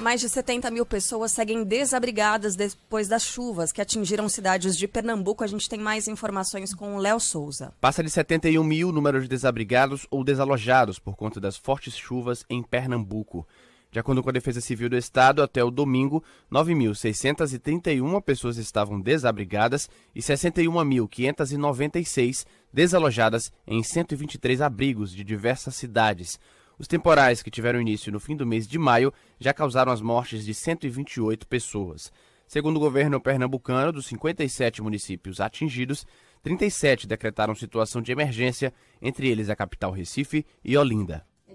Mais de 70 mil pessoas seguem desabrigadas depois das chuvas que atingiram cidades de Pernambuco. A gente tem mais informações com o Léo Souza. Passa de 71 mil o número de desabrigados ou desalojados por conta das fortes chuvas em Pernambuco. De acordo com a Defesa Civil do Estado, até o domingo, 9.631 pessoas estavam desabrigadas e 61.596 desalojadas em 123 abrigos de diversas cidades. Os temporais que tiveram início no fim do mês de maio já causaram as mortes de 128 pessoas. Segundo o governo pernambucano, dos 57 municípios atingidos, 37 decretaram situação de emergência, entre eles a capital Recife e Olinda. É,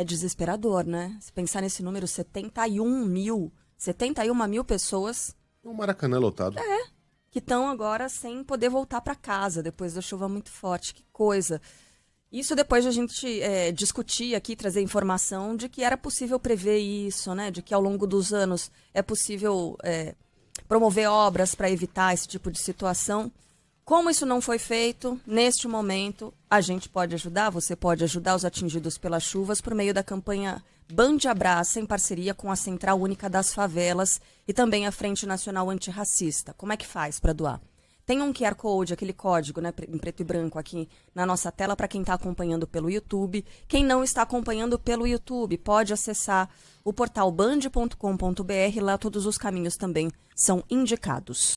é desesperador, né? Se pensar nesse número, 71 mil, 71 mil pessoas. O é Maracanã lotado. É, que estão agora sem poder voltar para casa depois da chuva muito forte. Que coisa. Isso depois de a gente é, discutir aqui, trazer informação de que era possível prever isso, né? De que ao longo dos anos é possível é, promover obras para evitar esse tipo de situação. Como isso não foi feito, neste momento, a gente pode ajudar, você pode ajudar os atingidos pelas chuvas por meio da campanha Bande Abraça, em parceria com a Central Única das Favelas e também a Frente Nacional Antirracista. Como é que faz para doar? Tem um QR Code, aquele código né, em preto e branco aqui na nossa tela para quem está acompanhando pelo YouTube. Quem não está acompanhando pelo YouTube pode acessar o portal band.com.br, lá todos os caminhos também são indicados.